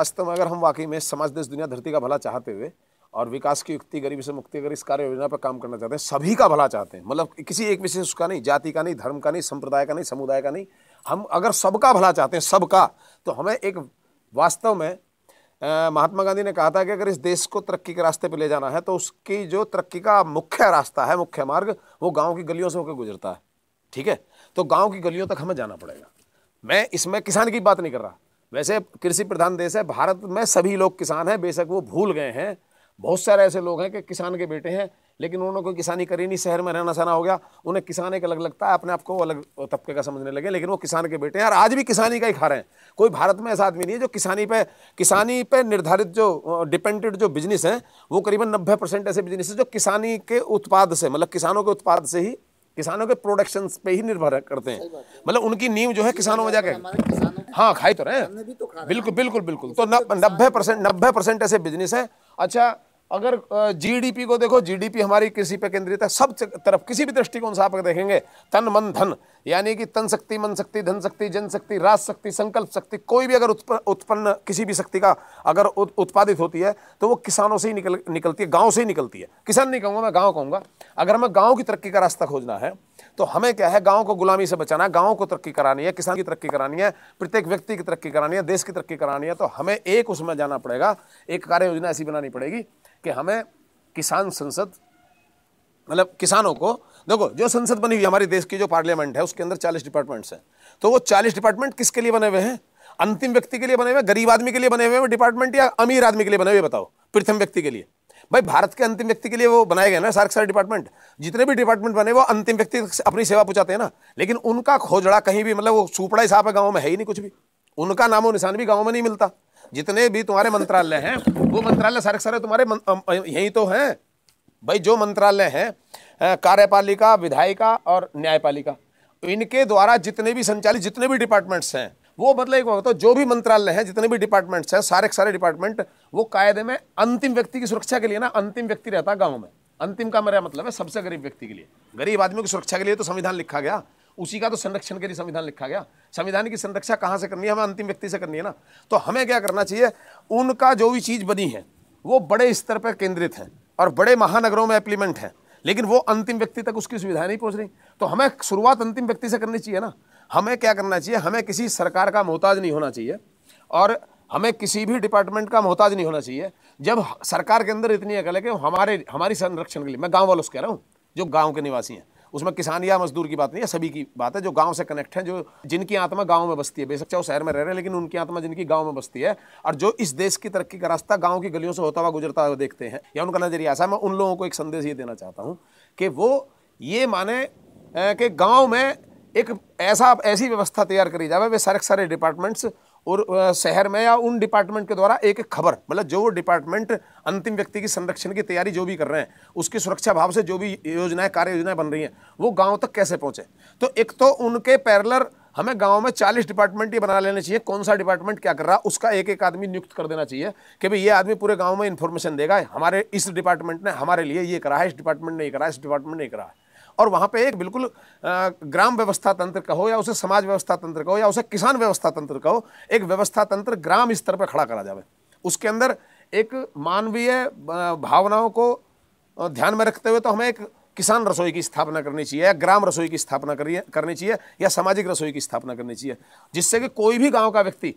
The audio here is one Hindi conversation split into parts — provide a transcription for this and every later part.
वास्तव में अगर हम वाकई में समाज देश दुनिया धरती का भला चाहते हुए और विकास की युक्ति गरीबी से मुक्ति अगर इस कार्य योजना पर काम करना चाहते हैं सभी का भला चाहते हैं मतलब किसी एक विशेष उसका नहीं जाति का नहीं धर्म का नहीं संप्रदाय का नहीं समुदाय का नहीं हम अगर सबका भला चाहते हैं सबका तो हमें एक वास्तव में महात्मा गांधी ने कहा था कि अगर इस देश को तरक्की के रास्ते पर ले जाना है तो उसकी जो तरक्की का मुख्य रास्ता है मुख्य मार्ग वो गाँव की गलियों से होकर गुजरता है ठीक है तो गाँव की गलियों तक हमें जाना पड़ेगा मैं इसमें किसान की बात नहीं कर रहा वैसे कृषि प्रधान देश है भारत में सभी लोग किसान हैं बेशक वो भूल गए हैं बहुत सारे ऐसे लोग हैं कि किसान के बेटे हैं लेकिन उन्होंने कोई किसानी करी नहीं शहर में रहना सहना हो गया उन्हें किसान एक अलग लगता है अपने आप को अलग तबके का समझने लगे लेकिन वो किसान के बेटे हैं और आज भी किसानी का ही खा रहे हैं कोई भारत में ऐसा आदमी नहीं है जो किसानी पे किसानी पे निर्धारित जो डिपेंडेड जो बिजनेस है वो करीबन नब्बे परसेंट ऐसे बिजनेस है जो किसानी के उत्पाद से मतलब किसानों के उत्पाद से ही किसानों के प्रोडक्शन पे ही निर्भर करते हैं मतलब उनकी नींव जो है किसानों में जाकर हाँ खाई तो रहे हैं तो बिल्कुल बिल्कुल बिल्कुल तो नब्बे परसेंट नब्बे परसेंट ऐसे बिजनेस है अच्छा अगर जीडीपी को देखो जीडीपी हमारी कृषि पर केंद्रित है सब तरफ किसी भी दृष्टिकोण से आप देखेंगे तन मन धन यानी कि तन शक्ति मन शक्ति धन शक्ति जन शक्ति राज शक्ति संकल्प शक्ति कोई भी अगर उत्पन्न किसी भी शक्ति का अगर उत्पादित होती है तो वो किसानों से ही निकल निकलती है गाँव से ही निकलती है किसान नहीं कहूँगा मैं गाँव कहूँगा अगर हमें गाँव की तरक्की का रास्ता खोजना है तो हमें क्या है गाँव को गुलामी से बचाना है गाँव को तरक्की करानी है किसान की तरक्की करानी है प्रत्येक व्यक्ति की तरक्की करानी है देश की तरक्की करानी है तो हमें एक उसमें जाना पड़ेगा एक कार्य योजना ऐसी बनानी पड़ेगी कि हमें किसान संसद मतलब किसानों को देखो जो संसद बनी हुई हमारे देश की जो पार्लियामेंट है उसके अंदर चालीस डिपार्टमेंट्स हैं तो वो चालीस डिपार्टमेंट किसके लिए बने हुए हैं अंतिम व्यक्ति के लिए बने हुए गरीब आदमी के लिए बने हुए डिपार्टमेंट या अमीर आदमी के लिए बने हुए बताओ प्रथम व्यक्ति के लिए भाई भारत के अंतिम व्यक्ति के लिए वो बनाए गए ना सारे सारे डिपार्टमेंट जितने भी डिपार्टमेंट बने वो अंतिम व्यक्ति अपनी सेवा पहुंचाते हैं ना लेकिन उनका खोजड़ा कहीं भी मतलब वो सुपड़ा हिसाब है गाँव में है ही नहीं कुछ भी उनका नामो निशान भी गाँव में नहीं मिलता जितने भी तुम्हारे मंत्रालय हैं वो मंत्रालय सारे सारे तुम्हारे यही तो हैं भाई जो मंत्रालय हैं कार्यपालिका विधायिका और न्यायपालिका इनके द्वारा जितने भी संचालित जितने भी डिपार्टमेंट्स हैं वो मतलब एक तो जो भी मंत्रालय हैं जितने भी डिपार्टमेंट्स हैं सारे सारे डिपार्टमेंट वो कायदे में अंतिम व्यक्ति की सुरक्षा के लिए ना अंतिम व्यक्ति रहता है गाँव में अंतिम का मेरा मतलब है सबसे गरीब व्यक्ति के लिए गरीब आदमी की सुरक्षा के लिए तो संविधान लिखा गया उसी का तो संरक्षण के लिए संविधान लिखा गया संविधान की संरक्षा कहाँ से करनी है हमें अंतिम व्यक्ति से करनी है ना तो हमें क्या करना चाहिए उनका जो भी चीज़ बनी है वो बड़े स्तर पर केंद्रित हैं और बड़े महानगरों में एप्लीमेंट हैं लेकिन वो अंतिम व्यक्ति तक उसकी सुविधाएं नहीं पहुँच रही तो हमें शुरुआत अंतिम व्यक्ति से करनी चाहिए ना हमें क्या करना चाहिए हमें किसी सरकार का मोहताज नहीं होना चाहिए और हमें किसी भी डिपार्टमेंट का मोहताज नहीं होना चाहिए जब सरकार के अंदर इतनी अकल है कि हमारे हमारी संरक्षण के लिए मैं गाँव वालों से कह रहा हूँ जो गाँव के निवासी हैं उसमें किसान या मजदूर की बात नहीं है सभी की बात है जो गाँव से कनेक्ट है जो जिनकी आत्मा गाँव में बसती है बेशक चाहे वो शहर में रह रहे हैं लेकिन उनकी आत्मा जिनकी गाँव में बसती है और जो इस देश की तरक्की का रास्ता गाँव की गलियों से होता हुआ गुजरता हुआ देखते हैं या उनका नजरिया ऐसा मैं उन लोगों को एक संदेश ये देना चाहता हूँ कि वो ये माने कि गाँव में एक ऐसा ऐसी व्यवस्था तैयार करी जाए वे सारे सारे डिपार्टमेंट्स और शहर में या उन डिपार्टमेंट के द्वारा एक खबर मतलब जो डिपार्टमेंट अंतिम व्यक्ति की संरक्षण की तैयारी जो भी कर रहे हैं उसकी सुरक्षा भाव से जो भी योजनाएं कार्य योजनाएं बन रही हैं वो गांव तक कैसे पहुंचे तो एक तो उनके पैरलर हमें गांव में चालीस डिपार्टमेंट ही बना लेने चाहिए कौन सा डिपार्टमेंट क्या कर रहा है उसका एक एक आदमी नियुक्त कर देना चाहिए कि भाई ये आदमी पूरे गाँव में इन्फॉर्मेशन देगा हमारे इस डिपार्टमेंट ने हमारे लिए ये करा है इस डिपार्टमेंट ने ये करा इस डिपार्टमेंट ने करा है और वहाँ पे एक बिल्कुल ग्राम व्यवस्था तंत्र कहो या उसे समाज व्यवस्था तंत्र कहो या उसे किसान व्यवस्था तंत्र कहो एक व्यवस्था तंत्र ग्राम स्तर पर खड़ा करा जाए उसके अंदर एक मानवीय भावनाओं को ध्यान में रखते हुए तो हमें एक किसान रसोई की स्थापना करनी चाहिए या ग्राम रसोई की स्थापना करिए करनी चाहिए या सामाजिक रसोई की स्थापना करनी चाहिए जिससे कि कोई भी गांव का व्यक्ति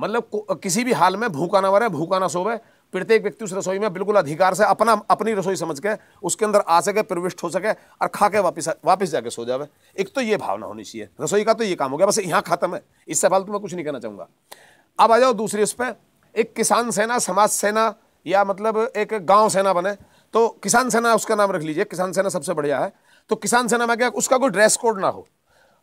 मतलब किसी भी हाल में भूखा ना मरे भूखा ना सोवे प्रत्येक व्यक्ति उस रसोई में बिल्कुल अधिकार से अपना अपनी रसोई समझ के उसके अंदर आ सके प्रविष्ट हो सके और खा के वापिस वापिस जाके सो जावे एक तो ये भावना होनी चाहिए रसोई का तो ये काम हो गया बस यहाँ खत्म है इससे फालतू तो मैं कुछ नहीं कहना चाहूँगा अब आ जाओ दूसरी उस पर एक किसान सेना समाज सेना या मतलब एक गाँव सेना बने तो किसान सेना उसका नाम रख लीजिए किसान सेना सबसे बढ़िया है तो किसान सेना में क्या उसका कोई ड्रेस कोड ना हो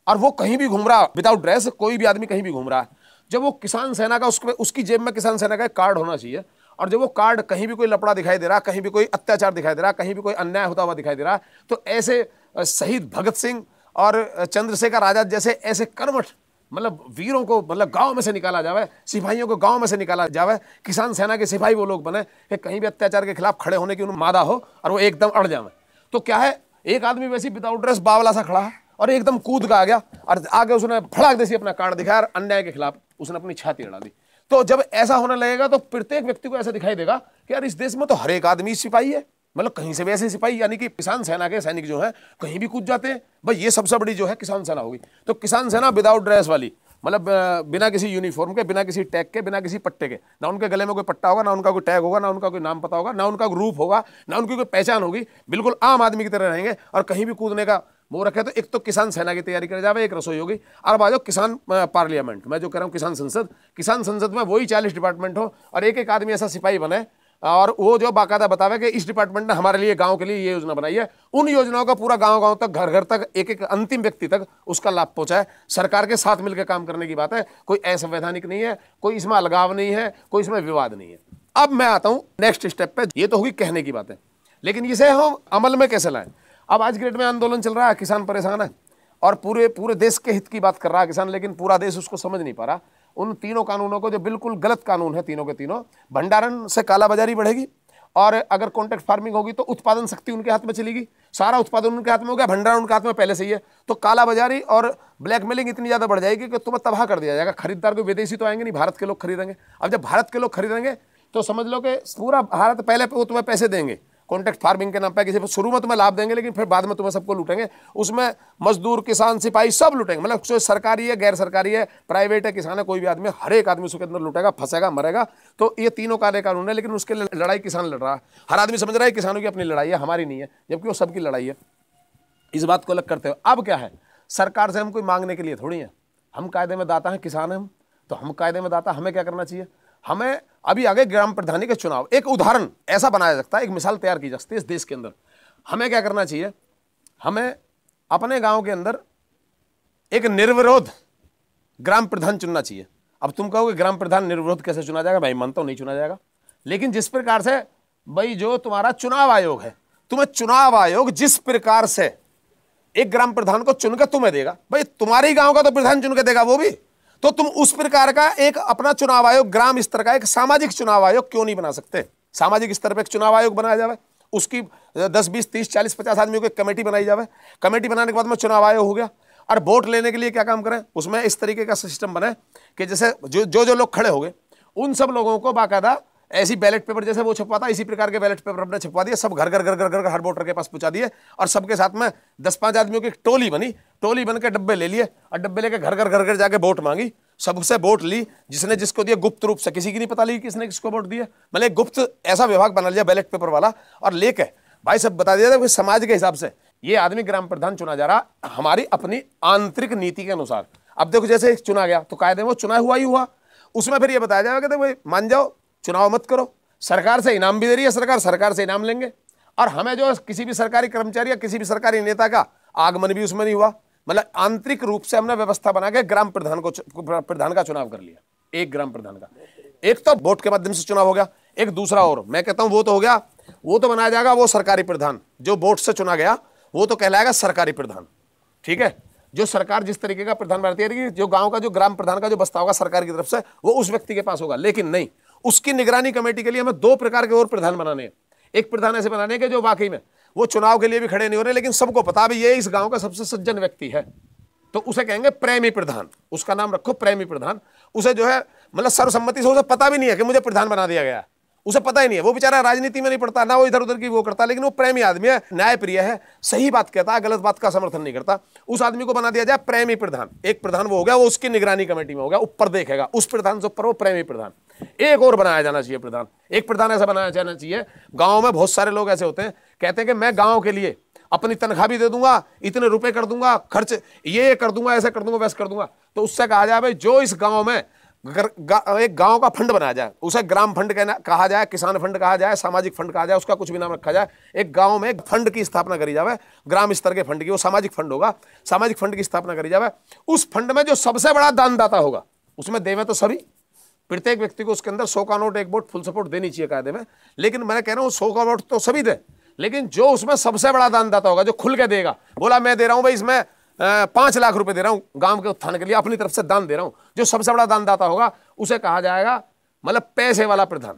और वो कहीं भी घूम रहा विदाउट ड्रेस कोई भी आदमी कहीं भी घूम रहा है जब वो किसान सेना का उसके उसकी जेब में किसान सेना का एक कार्ड होना चाहिए और जब वो कार्ड कहीं भी कोई लपड़ा दिखाई दे रहा कहीं भी कोई अत्याचार दिखाई दे रहा कहीं भी कोई अन्याय होता हुआ दिखाई दे रहा तो ऐसे शहीद भगत सिंह और चंद्रशेखर आजाद जैसे ऐसे कर्मठ मतलब वीरों को मतलब गांव में से निकाला जावे सिपाहियों को गांव में से निकाला जावे किसान सेना के सिपाही वो लोग बने कि कहीं भी अत्याचार के खिलाफ खड़े होने की उन्हें मादा हो और वो एकदम अड़ जावे तो क्या है एक आदमी वैसे विदाउट ड्रेस बावला सा खड़ा है और एकदम कूद का आ गया और आगे उसने फड़ाक देसी अपना कार्ड दिखाया और अन्याय के खिलाफ उसने अपनी छाती अड़ा दी तो जब ऐसा होने लगेगा तो प्रत्येक व्यक्ति को ऐसा दिखाई देगा कि यार इस देश में तो हर एक आदमी सिपाही है मतलब कहीं से भी ऐसे सिपाही यानी कि किसान सेना के सैनिक जो है कहीं भी कूद जाते हैं भाई ये सबसे बड़ी जो है किसान सेना होगी तो किसान सेना विदाउट ड्रेस वाली मतलब बिना किसी यूनिफॉर्म के बिना किसी टैग के बिना किसी पट्टे के ना उनके गले में कोई पट्टा होगा ना उनका कोई टैग होगा ना उनका कोई नाम पता होगा ना उनका रूप होगा ना उनकी कोई पहचान होगी बिल्कुल आम आदमी की तरह रहेंगे और कहीं भी कूदने का वो रखे तो एक तो किसान सेना की तैयारी कर जाए एक रसोई होगी और बाजो किसान पार्लियामेंट मैं जो कह रहा हूँ किसान संसद किसान संसद में वही चालीस डिपार्टमेंट हो और एक एक आदमी ऐसा सिपाही बने और वो जो बाकायदा बतावे कि इस डिपार्टमेंट ने हमारे लिए गांव के लिए ये योजना बनाई है उन योजनाओं का पूरा गांव गांव तक घर घर तक एक एक अंतिम व्यक्ति तक उसका लाभ पहुंचाए सरकार के साथ मिलकर काम करने की बात है कोई असंवैधानिक नहीं है कोई इसमें अलगाव नहीं है कोई इसमें विवाद नहीं है अब मैं आता हूँ नेक्स्ट स्टेप पर ये तो होगी कहने की बात लेकिन इसे हम अमल में कैसे लाएं अब आज ग्रेड में आंदोलन चल रहा है किसान परेशान है और पूरे पूरे देश के हित की बात कर रहा है किसान लेकिन पूरा देश उसको समझ नहीं पा रहा उन तीनों कानूनों को जो बिल्कुल गलत कानून है तीनों के तीनों भंडारण से कालाबाजारी बढ़ेगी और अगर कॉन्ट्रैक्ट फार्मिंग होगी तो उत्पादन शक्ति उनके हाथ में चलेगी सारा उत्पादन उनके हाथ में हो गया भंडारण उनके हाथ में पहले से ही है तो कालाबाजारी और ब्लैकमेलिंग इतनी ज़्यादा बढ़ जाएगी कि तुम्हें तबाह कर दिया जाएगा खरीदार को विदेशी तो आएंगे नहीं भारत के लोग खरीदेंगे अब जब भारत के लोग खरीदेंगे तो समझ लो कि पूरा भारत पहले वो तुम्हें पैसे देंगे कॉन्ट्रैक्ट फार्मिंग के नाम पर किसी पर शुरू में तुम्हें लाभ देंगे लेकिन फिर बाद में तुम्हें सबको लूटेंगे उसमें मजदूर किसान सिपाही सब लूटेंगे मतलब सरकारी है गैर सरकारी है प्राइवेट है किसान है कोई भी आदमी हर एक आदमी उसके अंदर लूटेगा फंसेगा मरेगा तो ये तीनों कार्य कानून है लेकिन उसके लिए लड़ाई किसान लड़ रहा है हर आदमी समझ रहा है किसानों की अपनी लड़ाई है हमारी नहीं है जबकि वो सबकी लड़ाई है इस बात को अलग करते हो अब क्या है सरकार से हम कोई मांगने के लिए थोड़ी है हम कायदे में दाता हैं किसान हैं हम तो हम कायदे में दाता हमें क्या करना चाहिए हमें अभी आगे ग्राम प्रधानी के चुनाव एक उदाहरण ऐसा बनाया जा सकता है एक मिसाल तैयार की जा सकती है इस देश के अंदर हमें क्या करना चाहिए हमें अपने गांव के अंदर एक निर्विरोध ग्राम प्रधान चुनना चाहिए अब तुम कहोगे ग्राम प्रधान निर्विरोध कैसे चुना जाएगा भाई मानता हूँ नहीं चुना जाएगा लेकिन जिस प्रकार से भाई जो तुम्हारा चुनाव आयोग है तुम्हें चुनाव आयोग जिस प्रकार से एक ग्राम प्रधान को चुनकर तुम्हें देगा भाई तुम्हारे गांव का तो प्रधान चुनकर देगा वो भी तो तुम उस प्रकार का एक अपना चुनाव आयोग ग्राम स्तर का एक सामाजिक चुनाव आयोग क्यों नहीं बना सकते सामाजिक स्तर पर एक चुनाव आयोग बनाया जाए उसकी दस बीस तीस चालीस पचास आदमियों की कमेटी बनाई जाए कमेटी बनाने के बाद में चुनाव आयोग हो गया और वोट लेने के लिए क्या काम करें उसमें इस तरीके का सिस्टम बने कि जैसे जो जो जो लोग खड़े हो गए उन सब लोगों को बाकायदा ऐसी बैलेट पेपर जैसे वो छपवा था इसी प्रकार के बैलेट पेपर हमने छपवा दिए सब घर घर घर घर घर हर वोटर के पास पहुंचा दिए और सबके साथ में दस पांच आदमियों की टोली बनी टोली बनकर डब्बे ले लिए और डब्बे लेके घर घर घर घर जाके वोट मांगी सबसे वोट ली जिसने जिसको दिया गुप्त रूप से किसी की नहीं पता ली किसने किसको वोट दिया मतलब गुप्त ऐसा विभाग बना लिया बैलेट पेपर वाला और लेके भाई सब बता दिया था समाज के हिसाब से ये आदमी ग्राम प्रधान चुना जा रहा हमारी अपनी आंतरिक नीति के अनुसार अब देखो जैसे चुना गया तो कायदे वो चुना हुआ ही हुआ उसमें फिर ये बताया जाएगा कि भाई मान जाओ चुनाव मत करो सरकार से इनाम भी दे रही है सरकार सरकार से इनाम लेंगे और हमें जो किसी भी सरकारी कर्मचारी या किसी भी सरकारी नेता का आगमन भी उसमें नहीं हुआ मतलब आंतरिक रूप से हमने व्यवस्था बना के ग्राम प्रधान को प्रधान का चुनाव कर लिया एक ग्राम प्रधान का एक तो वोट के माध्यम से चुनाव हो गया एक दूसरा और मैं कहता हूं वो तो हो गया वो तो बनाया जाएगा वो सरकारी प्रधान जो वोट से चुना गया वो तो कहलाएगा सरकारी प्रधान ठीक है जो सरकार जिस तरीके का प्रधान बनाती है जो गांव का जो ग्राम प्रधान का जो बस्ता होगा सरकार की तरफ से वो उस व्यक्ति के पास होगा लेकिन नहीं उसकी निगरानी कमेटी के लिए हमें दो प्रकार के और प्रधान बनाने हैं एक प्रधान ऐसे बनाने के जो वाकई में वो चुनाव के लिए भी खड़े नहीं हो रहे लेकिन सबको पता भी ये इस गांव का सबसे सज्जन व्यक्ति है तो उसे कहेंगे प्रेमी प्रधान उसका नाम रखो प्रेमी प्रधान उसे जो है मतलब सर्वसम्मति से उसे पता भी नहीं है कि मुझे प्रधान बना दिया गया है उसे पता ही नहीं है वो बेचारा राजनीति में नहीं पड़ता ना वो इधर उधर की वो करता लेकिन वो प्रेमी आदमी है न्याय प्रिय है सही बात कहता है गलत बात का समर्थन नहीं करता उस आदमी को बना दिया जाए प्रेमी प्रधान एक प्रधान वो हो गया वो उसकी निगरानी कमेटी में होगा ऊपर देखेगा उस प्रधान से ऊपर वो प्रेमी प्रधान एक और बनाया जाना चाहिए प्रधान एक प्रधान ऐसा बनाया जाना चाहिए गाँव में बहुत सारे लोग ऐसे होते हैं कहते हैं कि मैं गाँव के लिए अपनी तनख्वाह भी दे दूंगा इतने रुपए कर दूंगा खर्च ये कर दूंगा ऐसा कर दूंगा वैसे कर दूंगा तो उससे कहा जाए भाई जो इस गाँव में अगर गा, एक गांव का फंड बनाया जाए उसे ग्राम फंड कहना कहा जाए किसान फंड कहा जाए सामाजिक फंड कहा जाए उसका कुछ भी नाम रखा जाए एक गांव में फंड की स्थापना करी जाए ग्राम स्तर के फंड की वो सामाजिक फंड होगा सामाजिक फंड की स्थापना करी जाए उस फंड में जो सबसे बड़ा दानदाता होगा उसमें देवे तो सभी प्रत्येक व्यक्ति को उसके अंदर सौ का नोट एक बोट फुल सपोर्ट देनी चाहिए कायदे में लेकिन मैं कह रहा हूँ सौ का नोट तो सभी दे लेकिन जो उसमें सबसे बड़ा दानदाता होगा जो खुल के देगा बोला मैं दे रहा हूँ भाई इसमें पांच लाख रुपए दे रहा हूँ गांव के उत्थान के लिए अपनी तरफ से दान दे रहा हूं जो सबसे बड़ा दानदाता होगा उसे कहा जाएगा मतलब पैसे वाला प्रधान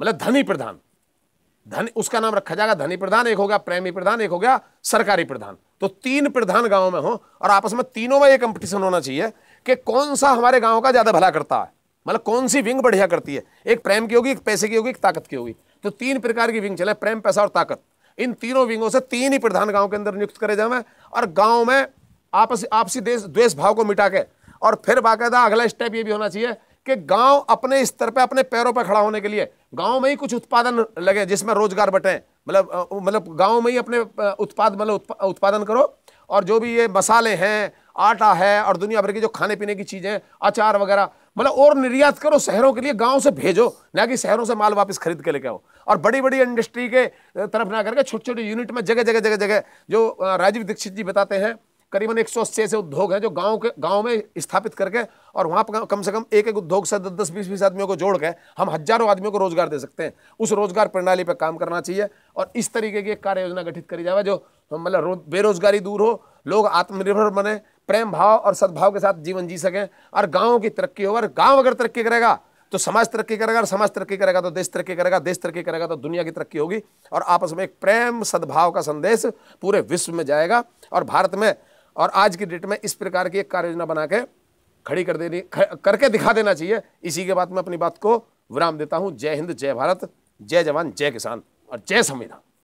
मतलब धनी प्रधान धन उसका नाम रखा जाएगा धनी प्रधान एक हो गया प्रेमी प्रधान एक हो गया सरकारी प्रधान तो तीन प्रधान गांव में हो और आपस में तीनों में ये कंपटीशन होना चाहिए कि कौन सा हमारे गांव का ज़्यादा भला करता है मतलब कौन सी विंग बढ़िया करती है एक प्रेम की होगी एक पैसे की होगी एक ताकत की होगी तो तीन प्रकार की विंग चले प्रेम पैसा और ताकत इन तीनों विंगों से तीन ही प्रधान गांव के अंदर नियुक्त करे जाए और गांव में आपसी आपसी देश द्वेष भाव को मिटा के और फिर बाकायदा अगला स्टेप ये भी होना चाहिए कि गांव अपने स्तर पे अपने पैरों पर खड़ा होने के लिए गांव में ही कुछ उत्पादन लगे जिसमें रोजगार बटे मतलब मतलब गांव में ही अपने उत्पाद मतलब उत्पादन करो और जो भी ये मसाले हैं आटा है और दुनिया भर की जो खाने पीने की चीज़ें अचार वगैरह मतलब और निर्यात करो शहरों के लिए गाँव से भेजो ना कि शहरों से माल वापस खरीद के लेके आओ और बड़ी बड़ी इंडस्ट्री के तरफ ना करके छोटे छोटे यूनिट में जगह जगह जगह जगह जो राजीव दीक्षित जी बताते हैं करीबन एक सौ अस्सी ऐसे उद्योग हैं जो गांव के गांव में स्थापित करके और वहाँ पर कम से कम एक एक उद्योग से दस दस बीस बीस आदमियों को जोड़ के हम हजारों आदमियों को रोजगार दे सकते हैं उस रोजगार प्रणाली पर काम करना चाहिए और इस तरीके की एक कार्य योजना गठित करी जाए जो मतलब बेरोजगारी दूर हो लोग आत्मनिर्भर बने प्रेम भाव और सद्भाव के साथ जीवन जी सकें और गाँव की तरक्की हो और गाँव अगर तरक्की करेगा तो समाज तरक्की करेगा और समाज तरक्की करेगा तो देश तरक्की करेगा देश तरक्की करेगा तो दुनिया की तरक्की होगी और आपस में एक प्रेम सद्भाव का संदेश पूरे विश्व में जाएगा और भारत में और आज की डेट में इस प्रकार की एक कार्य योजना बना के खड़ी कर देनी करके दिखा देना चाहिए इसी के बाद मैं अपनी बात को विराम देता हूँ जय हिंद जय भारत जय जवान जय किसान और जय संविधान